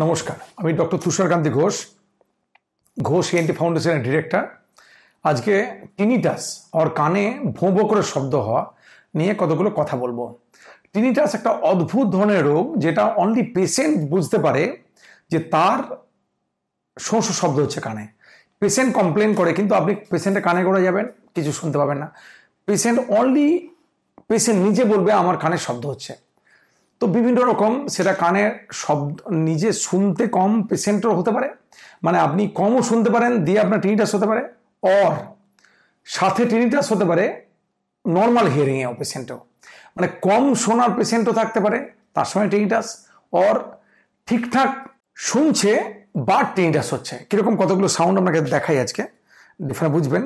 নমস্কার আমি doctor Tusharkanti Ghosh Ghosh ENT ফাউন্ডেশনের ডিরেক্টর আজকে টিনিটাস ওর কানে ভোঁ ভোঁ করে শব্দ হওয়া নিয়ে কতগুলো কথা বলবো টিনিটাস একটা অদ্ভুত ধরনের রোগ যেটা অনলি পেশেন্ট বুঝতে পারে যে তার শোষ শব্দ হচ্ছে কানে পেশেন্ট কমপ্লেন করে কিন্তু আপনি পেশেন্টের কানে করে যাবেন কিছু শুনতে পাবেন না পেশেন্ট অনলি পেশেন্ট নিজে বলবে আমার কানে শব্দ হচ্ছে তো বিভিন্ন রকম সেটা কানের শব্দ নিজে শুনতে কম পেশেন্টের হতে পারে মানে আপনি কমও শুনতে পারেন দিয়ে আপনার টিনিটাস হতে পারে অর সাথে টিনিটাস হতে পারে নর্মাল হিয়ারিংয়েও পেশেন্টও মানে কম শোনার পেশেন্টও থাকতে পারে তার সঙ্গে টিনিটাস অর ঠিকঠাক শুনছে বা টিনিটাস হচ্ছে কীরকম কতগুলো সাউন্ড আপনাকে দেখাই আজকে ডিফারেন্ট বুঝবেন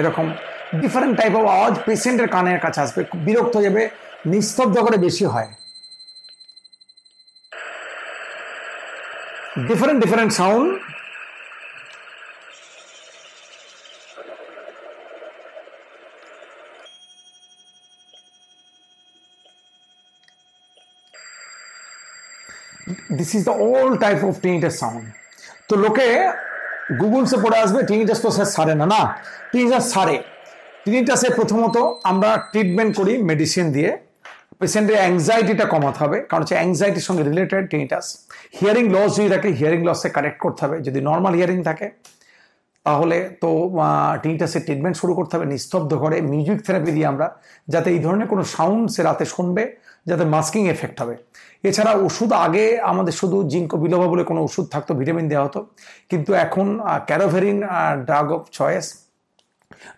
এরকম ডিফারেন্ট টাইপ অফ আওয়াজ পেশেন্টের কানের কাছে আসবে বিরক্ত হয়ে যাবে নিস্তব্ধ করে বেশি হয় different different sound this is the all type of tinnitus sound তো লোকে গুগলসে পড়ে আসবে টিনিটাস তো স্যার সারে না না টিনিটাস সারে টিনিটাসে প্রথমত আমরা ট্রিটমেন্ট করি মেডিসিন দিয়ে পেশেন্টের অ্যাংজাইটিটা কমাতে হবে কারণ হচ্ছে অ্যাংজাইটির সঙ্গে রিলেটেড টিনিটাস হিয়ারিং লস যদি থাকে হিয়ারিং লসে কারেক্ট করতে হবে যদি নর্মাল হিয়ারিং থাকে তাহলে তো টিনিটাসের ট্রিটমেন্ট শুরু করতে হবে নিস্তব্ধ ঘরে মিউজিক থেরাপি দিয়ে আমরা যাতে এই ধরনের কোনো সাউন্ড সে রাতে শুনবে যাতে মাস্কিং এফেক্ট হবে এছাড়া ওষুধ আগে আমাদের শুধু জিঙ্কো বিলোভা বলে কোনো ওষুধ থাকতো ভিটামিন দেওয়া হতো কিন্তু এখন ক্যারোভেরিন ড্রাগ অফ চয়েস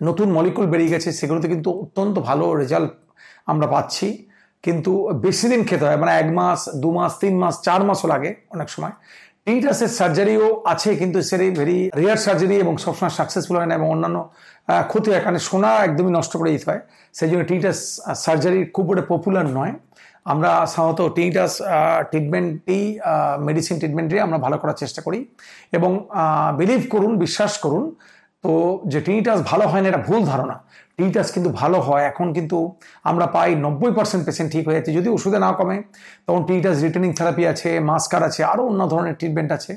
নতুন মলিকুল বেরিয়ে গেছে সেগুলোতে কিন্তু অত্যন্ত ভালো রেজাল্ট আমরা পাচ্ছি কিন্তু বেশি দিন খেতে হয় মানে এক মাস দু মাস তিন মাস চার মাসও লাগে অনেক সময় টিটাসের সার্জারিও আছে কিন্তু সেটাই ভেরি রেয়ার সার্জারি এবং সবসময় সাকসেসফুল হয় না এবং অন্যান্য ক্ষতি হয় কারণ সোনা একদমই নষ্ট করে দিতে হয় সেই জন্য টিটাস সার্জারি খুব বড় পপুলার নয় আমরা সাধারণত টিটাস ট্রিটমেন্টই মেডিসিন ট্রিটমেন্টই আমরা ভালো করার চেষ্টা করি এবং বিলিভ করুন বিশ্বাস করুন তো যে টিনিটাস ভালো হয় না এটা ভুল ধারণা টিনিটাস কিন্তু ভালো হয় এখন কিন্তু আমরা পাই নব্বই পার্সেন্ট পেশেন্ট ঠিক হয়ে যাচ্ছে যদি ওষুধে না কমে তখন টিনিটাস রিটার্নিং থেরাপি আছে মাস্কার আছে আরও অন্য ধরনের ট্রিটমেন্ট আছে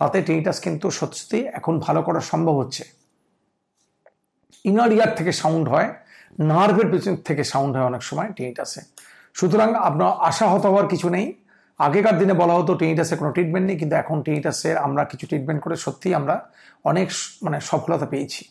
তাতে টিনিটাস কিন্তু সত্যি এখন ভালো করা সম্ভব হচ্ছে ইনার ইয়ার থেকে সাউন্ড হয় নার্ভের পেছন থেকে সাউন্ড হয় অনেক সময় টিনিটাসে সুতরাং আপনার আশাহত হওয়ার কিছু নেই আগেকার দিনে বলা হতো টেনিটাসের কোনো ট্রিটমেন্ট নেই কিন্তু এখন টেনিটাসের আমরা কিছু ট্রিটমেন্ট করে সত্যিই আমরা অনেক মানে সফলতা পেয়েছি